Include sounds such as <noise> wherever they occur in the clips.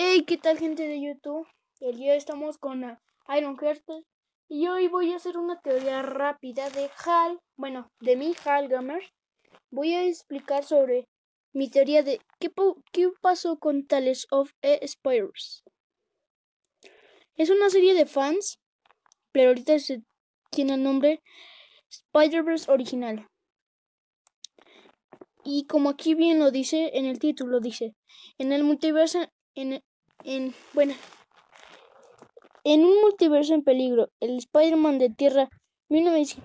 Hey, ¿qué tal gente de YouTube? El día estamos con Iron y hoy voy a hacer una teoría rápida de HAL, bueno, de mi HAL Gamer. Voy a explicar sobre mi teoría de qué, qué pasó con Tales of e Es una serie de fans, pero ahorita se tiene el nombre Spider-Verse original. Y como aquí bien lo dice en el título, dice, en el multiverso en, en, bueno, en un multiverso en peligro, el Spider-Man de Tierra 1900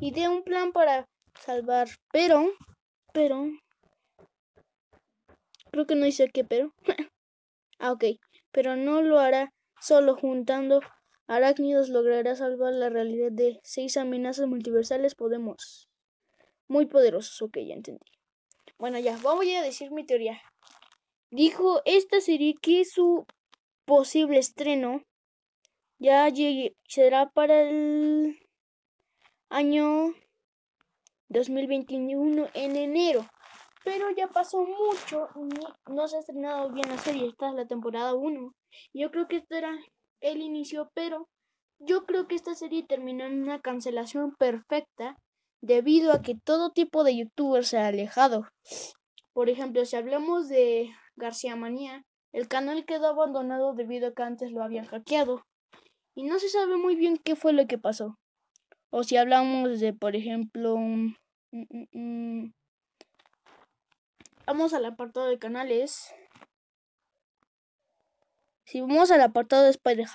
idea un plan para salvar, pero, pero, creo que no dice qué, pero, <laughs> ah, ok, pero no lo hará solo juntando arácnidos logrará salvar la realidad de seis amenazas multiversales, podemos, muy poderosos, ok, ya entendí. Bueno, ya, voy a decir mi teoría dijo esta serie que su posible estreno ya será para el año 2021 en enero. Pero ya pasó mucho, y no se ha estrenado bien la serie, esta es la temporada 1. Yo creo que este era el inicio, pero yo creo que esta serie terminó en una cancelación perfecta debido a que todo tipo de youtubers se ha alejado. Por ejemplo, si hablamos de García Manía, el canal quedó abandonado debido a que antes lo habían hackeado. Y no se sabe muy bien qué fue lo que pasó. O si hablamos de, por ejemplo, Vamos al apartado de canales. Si vamos al apartado de spider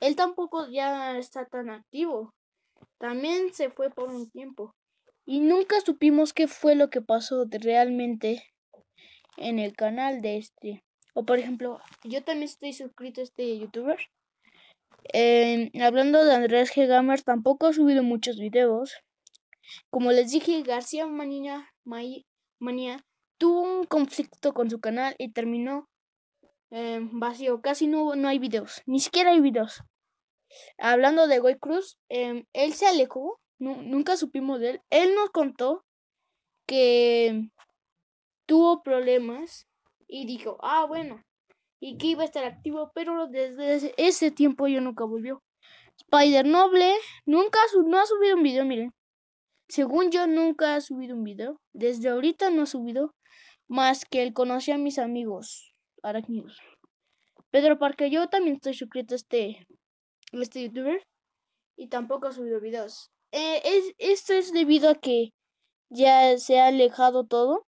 él tampoco ya está tan activo. También se fue por un tiempo. Y nunca supimos qué fue lo que pasó realmente en el canal de este. O por ejemplo, yo también estoy suscrito a este youtuber. Eh, hablando de Andrés G. Gamer, tampoco ha subido muchos videos. Como les dije, García Manía, Manía tuvo un conflicto con su canal y terminó eh, vacío. Casi no, hay videos, ni siquiera hay videos. Hablando de Goy Cruz, em, él se alejó, nunca supimos de él. Él nos contó que tuvo problemas y dijo, ah, bueno, y que iba a estar activo, pero desde ese tiempo yo nunca volvió. Spider Noble nunca no ha subido un video, miren. Según yo nunca ha subido un video. Desde ahorita no ha subido más que él conoce a mis amigos arácnidos. Pedro Parque, yo también estoy suscrito a este, este youtuber y tampoco ha subido videos. Eh, esto es debido a que ya se ha alejado todo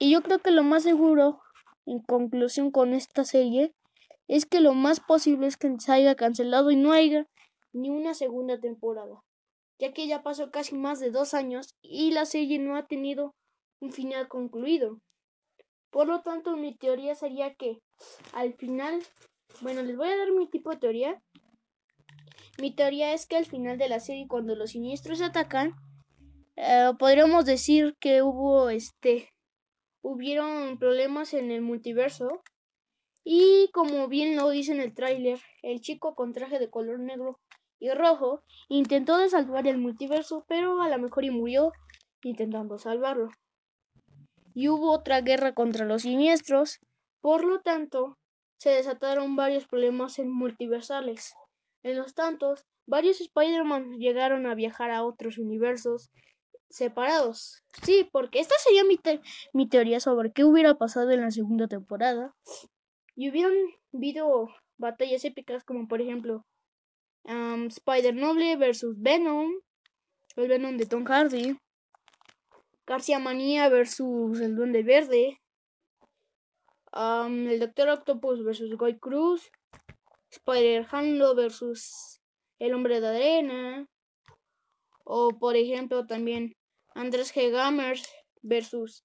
y yo creo que lo más seguro, en conclusión con esta serie, es que lo más posible es que se haya cancelado y no haya ni una segunda temporada, ya que ya pasó casi más de dos años y la serie no ha tenido un final concluido. Por lo tanto, mi teoría sería que al final, bueno, les voy a dar mi tipo de teoría. Mi teoría es que al final de la serie, cuando los siniestros atacan, eh, podríamos decir que hubo este hubieron problemas en el multiverso. Y como bien lo dice en el tráiler, el chico con traje de color negro y rojo intentó salvar el multiverso, pero a lo mejor y murió intentando salvarlo. Y hubo otra guerra contra los siniestros, por lo tanto, se desataron varios problemas en multiversales. En los tantos, varios Spider-Man llegaron a viajar a otros universos separados. Sí, porque esta sería mi, mi teoría sobre qué hubiera pasado en la segunda temporada. Y hubieran habido batallas épicas como por ejemplo Spider Noble versus Venom, el Venom de Tom Hardy, Garcia Manía versus el Duende Verde, el Doctor Octopus versus Goy Cruz, Spider Hanlo versus el Hombre de Arena, o por ejemplo también Andrés G. Gamers versus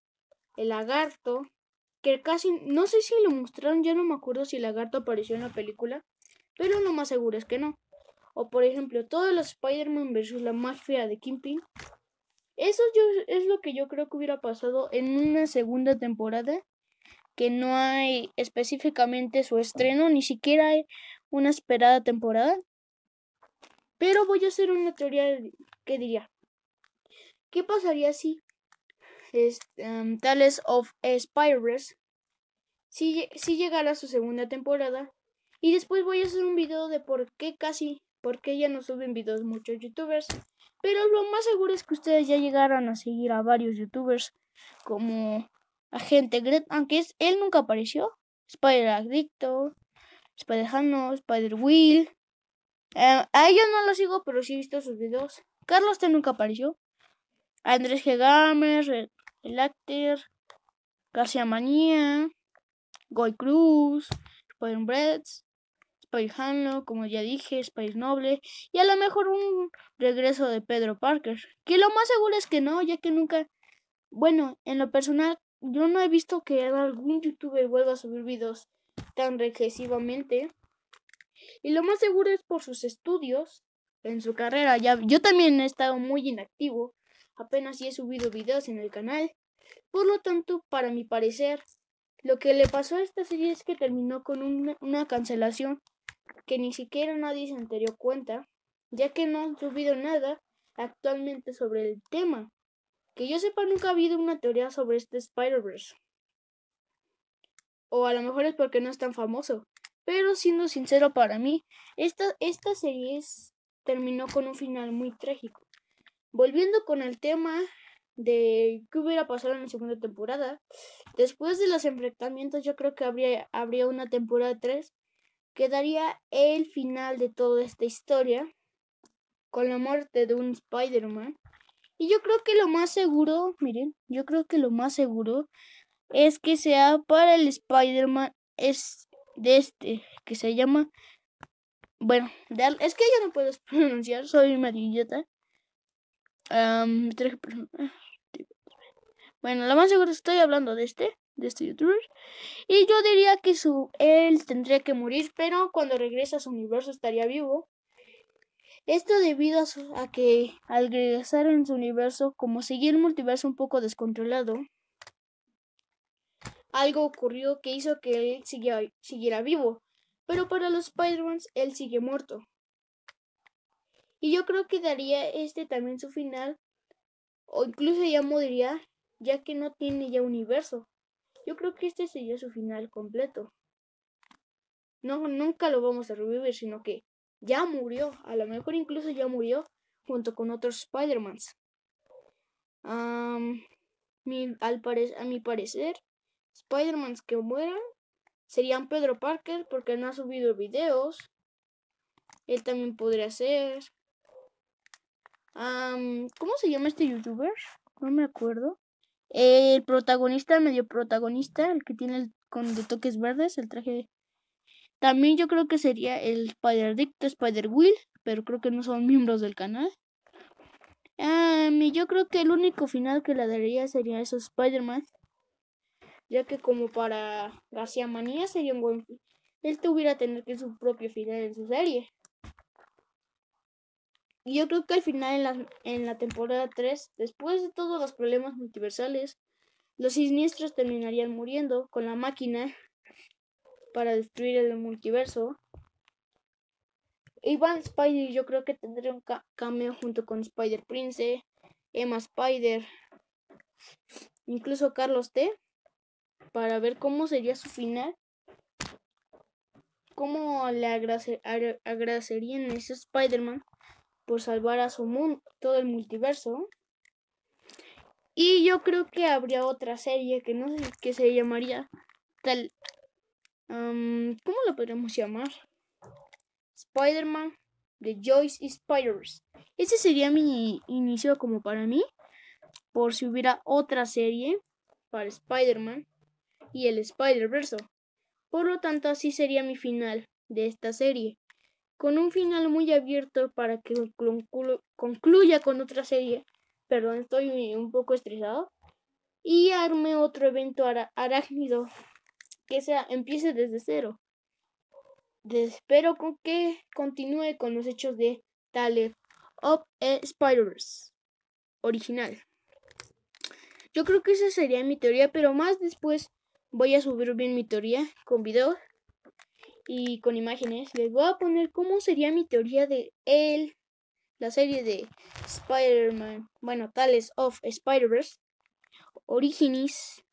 El Lagarto, que casi, no sé si lo mostraron, ya no me acuerdo si el Lagarto apareció en la película, pero lo más seguro es que no. O por ejemplo, todos los Spider-Man versus la mafia de Kingpin. Eso es lo que yo creo que hubiera pasado en una segunda temporada, que no hay específicamente su estreno, ni siquiera hay una esperada temporada. Pero voy a hacer una teoría que diría, ¿Qué pasaría si em, Tales of Spires si, si llegara su segunda temporada? Y después voy a hacer un video de por qué casi, porque ya no suben videos muchos youtubers. Pero lo más seguro es que ustedes ya llegaron a seguir a varios youtubers como Agente Gret, aunque él nunca apareció. Spider Addictor, Spider Hano, Spider Will. Eh, a ellos no los sigo, pero sí he visto sus videos. Carlos te nunca apareció. Andrés G. Gámez, el actor, García Manía, Goy Cruz, Spider Breads, Spider como ya dije, Spider Noble, y a lo mejor un regreso de Pedro Parker, que lo más seguro es que no, ya que nunca, bueno, en lo personal, yo no he visto que algún youtuber vuelva a subir videos tan regresivamente. Y lo más seguro es por sus estudios en su carrera. Ya, yo también he estado muy inactivo apenas si he subido videos en el canal. Por lo tanto, para mi parecer, lo que le pasó a esta serie es que terminó con una, cancelación que ni siquiera nadie se enteró cuenta, ya que no he subido nada actualmente sobre el tema. Que yo sepa nunca ha habido una teoría sobre este Spider-Verse. O a lo mejor es porque no es tan famoso. Pero siendo sincero para mí, esta, esta serie terminó con un final muy trágico. Volviendo con el tema de qué hubiera pasado en la segunda temporada, después de los enfrentamientos yo creo que habría, habría una temporada 3 Quedaría el final de toda esta historia con la muerte de un Spider-Man. Y yo creo que lo más seguro, miren, yo creo que lo más seguro es que sea para el Spider-Man es de este, que se llama... Bueno, es que yo no puedo <laughs> pronunciar, soy una Ah, bueno, lo más seguro estoy hablando de este, de este youtuber. Y yo diría que su, él tendría que morir, pero cuando regresa a su universo estaría vivo. Esto debido a, que al regresar en su universo, como seguía el multiverso un poco descontrolado, algo ocurrió que hizo que él siguiera, siguiera vivo. Pero para los Spider-Man, él sigue muerto. Y yo creo que daría este también su final, o incluso ya moriría, ya que no tiene ya universo. Yo creo que este sería su final completo. No, nunca lo vamos a revivir, sino que ya murió, a lo mejor incluso ya murió junto con otros Spider-Mans. a mi parecer, Spider-Mans que mueran serían Pedro Parker porque no ha subido videos. Él también podría ser. Um, ¿Cómo se llama este youtuber? No me acuerdo. El protagonista, medio protagonista, el que tiene con de toques verdes, el traje. También yo creo que sería el Spider Dict, Spider Will, pero creo que no son <laughs> miembros del canal. yo creo que el único final que le daría sería eso Spider-Man. Ya que como para García Manía sería un buen... Él tuviera que tener que su propio final en su serie yo creo que al final en la, temporada 3, después de todos los problemas multiversales, los siniestros terminarían muriendo con la máquina para destruir el multiverso. Ivan Spider yo creo que tendría un cameo junto con Spider Prince, Emma Spider, incluso Carlos T, para ver cómo sería su final, cómo le agradecerían a ese Spider-Man por salvar a su mundo, todo el multiverso. Y yo creo que habría otra serie que no sé qué se llamaría tal... ¿Cómo la podríamos llamar? Spider-Man de Joyce Spiders. Ese sería mi inicio como para mí, por si hubiera otra serie para Spider-Man y el Spider-Verse. Por lo tanto, así sería mi final de esta serie con un final muy abierto para que concluya con otra serie. Perdón, estoy un poco estresado. Y arme otro evento arácnido que sea, empiece desde cero. Espero con que continúe con los hechos de Tales of Spiders original. Yo creo que esa sería mi teoría, pero más después voy a subir bien mi teoría con videos y con imágenes, les voy a poner cómo sería mi teoría de él, la serie de Spider-Man, bueno, Tales of Spider-Verse, Originis.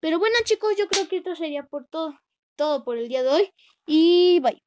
Pero bueno, chicos, yo creo que esto sería por todo, todo por el día de hoy y bye.